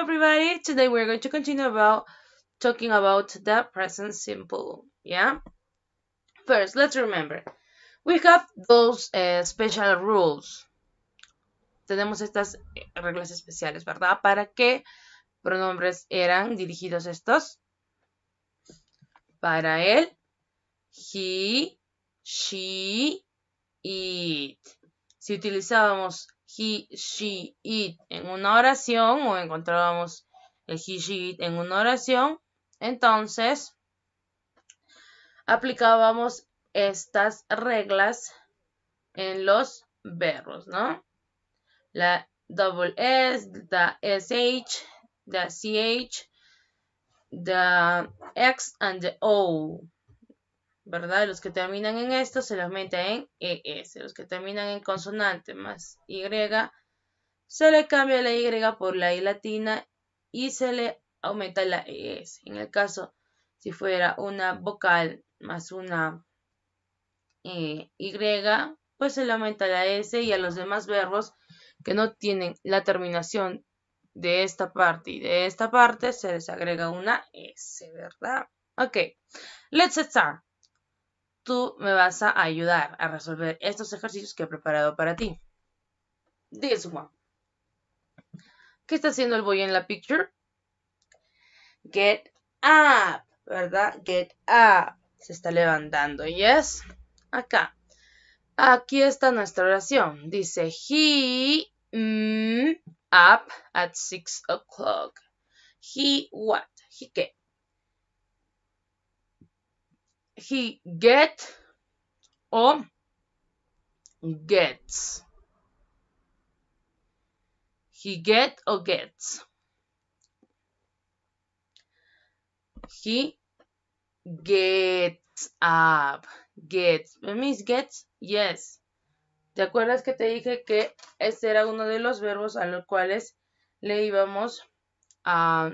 Hola everybody! Today we're going to continue about talking about the present simple, yeah? First, let's remember, we have those eh, special rules. Tenemos estas reglas especiales, ¿verdad? ¿Para qué pronombres eran dirigidos estos? Para él, he, she, it. Si utilizábamos he, she, it en una oración o encontrábamos el he, she, it en una oración, entonces aplicábamos estas reglas en los verbos, ¿no? La double S, la SH, la CH, the X and the O. ¿verdad? Los que terminan en esto se los aumenta en ES. Los que terminan en consonante más Y, se le cambia la Y por la I latina y se le aumenta la ES. En el caso, si fuera una vocal más una eh, Y, pues se le aumenta la S y a los demás verbos que no tienen la terminación de esta parte y de esta parte se les agrega una S, ¿verdad? Ok, let's start tú me vas a ayudar a resolver estos ejercicios que he preparado para ti. This one. ¿Qué está haciendo el boy en la picture? Get up, ¿verdad? Get up. Se está levantando, ¿yes? Acá. Aquí está nuestra oración. Dice, he mm, up at six o'clock. He what? He qué? he get o gets. He get o gets. He gets up. Gets. ¿Me gets? Yes. ¿Te acuerdas que te dije que este era uno de los verbos a los cuales le íbamos a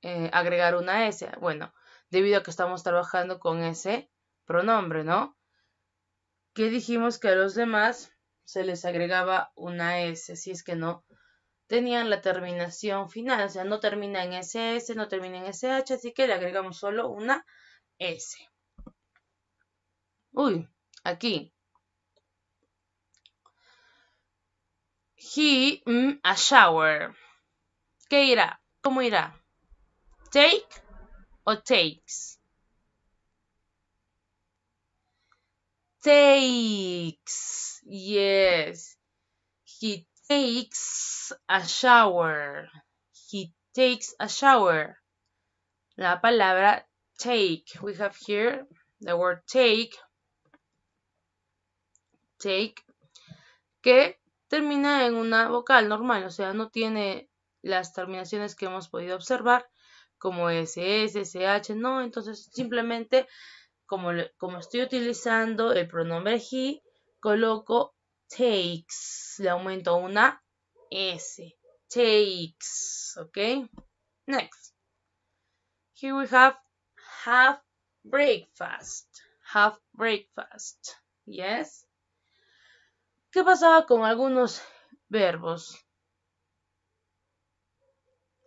eh, agregar una S? Bueno, debido a que estamos trabajando con ese pronombre, ¿no? Que dijimos que a los demás se les agregaba una S, si es que no tenían la terminación final, o sea, no termina en SS, no termina en SH, así que le agregamos solo una S. Uy, aquí. He, mm, a shower. ¿Qué irá? ¿Cómo irá? Take o takes. Takes, yes. He takes a shower. He takes a shower. La palabra take. We have here the word take. Take. Que termina en una vocal normal. O sea, no tiene las terminaciones que hemos podido observar como SS, SH, no, entonces simplemente como, estoy utilizando el pronombre he, coloco takes, le aumento una S, takes, ok, next, here we have half breakfast, Half breakfast, yes, ¿Qué pasaba con algunos verbos?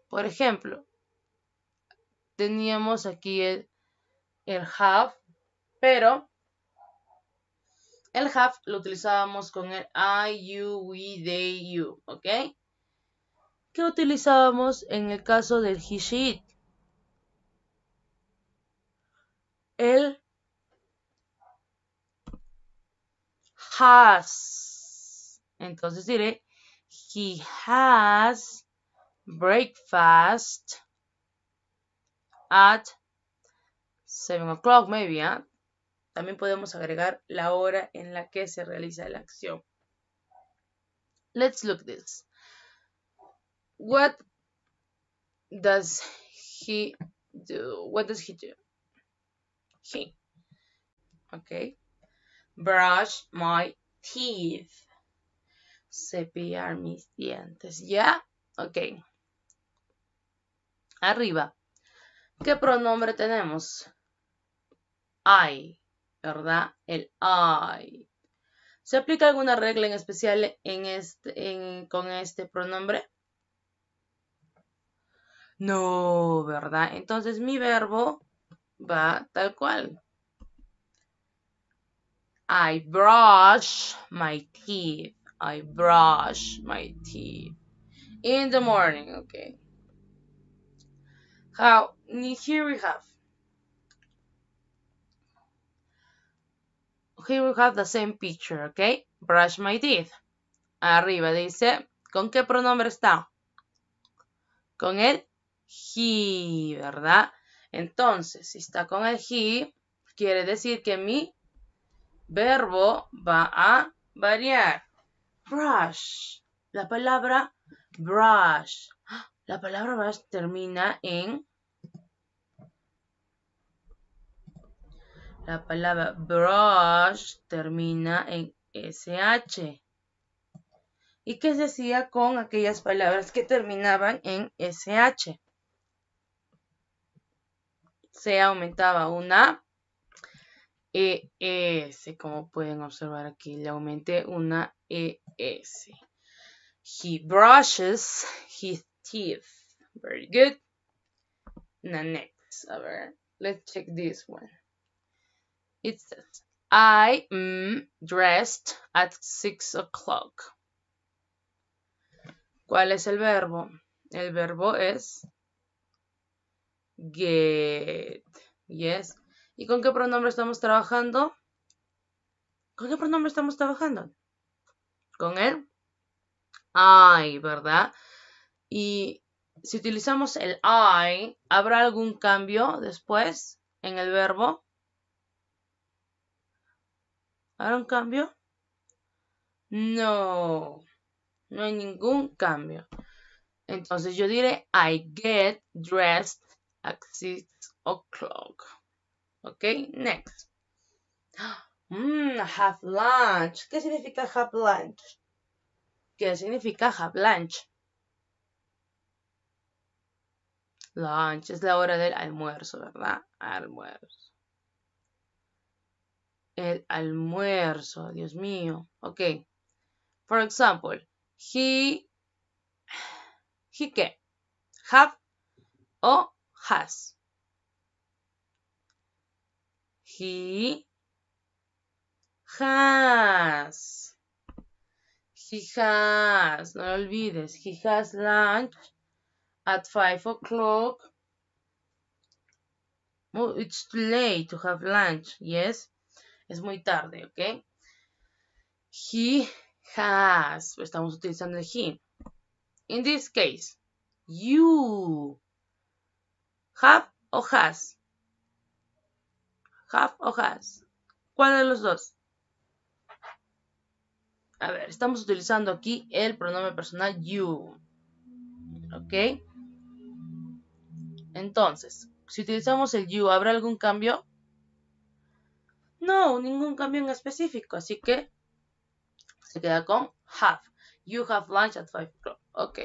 Por ejemplo, teníamos aquí el, have, pero el have lo utilizábamos con el I, you, we, they, you, ¿ok? ¿Qué utilizábamos en el caso del he, she, El has. Entonces diré, he has breakfast at 7 o'clock, maybe. ¿ah? También podemos agregar la hora en la que se realiza la acción. Let's look this. What does he do? What does he do? He. Okay. Brush my teeth. Sepiar mis dientes. ¿Ya? Yeah? Ok. Arriba. ¿Qué pronombre tenemos? I, ¿verdad? El I. ¿Se aplica alguna regla en especial este, con este pronombre? No, ¿verdad? Entonces mi verbo va tal cual. I brush my teeth. I brush my teeth. In the morning, okay here we have. Here we have the same picture, okay? Brush my teeth. Arriba dice, ¿con qué pronombre está? Con el he, ¿verdad? Entonces, si está con el he, quiere decir que mi verbo va a variar. Brush. La palabra brush. La palabra brush termina en La palabra brush termina en sh. ¿Y qué se hacía con aquellas palabras que terminaban en sh? Se aumentaba una ES, como pueden observar aquí, le aumenté una ES. He brushes his teeth. Very good. Now next, a ver, let's check this one. It I dressed at six o'clock. ¿Cuál es el verbo? El verbo es get. Yes. ¿Y con qué pronombre estamos trabajando? ¿Con qué pronombre estamos trabajando? Con el I, ¿verdad? Y si utilizamos el I, ¿habrá algún cambio después en el verbo? ¿Habrá un cambio? No, no hay ningún cambio. Entonces yo diré I get dressed at 6 o'clock. Ok, next. Mmm, have lunch. ¿Qué significa have lunch? ¿Qué significa have lunch? Lunch es la hora del almuerzo, ¿verdad? Almuerzo el almuerzo. Dios mío. Ok. For example, he, he qué? Have o has. He has. He has, no lo olvides, he has lunch at five o'clock. It's it's late to have lunch, yes? es muy tarde, ¿ok? He has, estamos utilizando el he. In this case, you have o has. Have o has. ¿Cuál de los dos? A ver, estamos utilizando aquí el pronombre personal you. ¿Ok? Entonces, si utilizamos el you, ¿habrá algún cambio? No, ningún cambio en específico, así que se queda con have. You have lunch at 5 o'clock. Ok.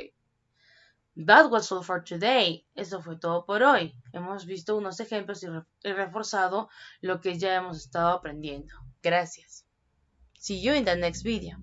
That was all for today. Eso fue todo por hoy. Hemos visto unos ejemplos y, y reforzado lo que ya hemos estado aprendiendo. Gracias. See you in the next video.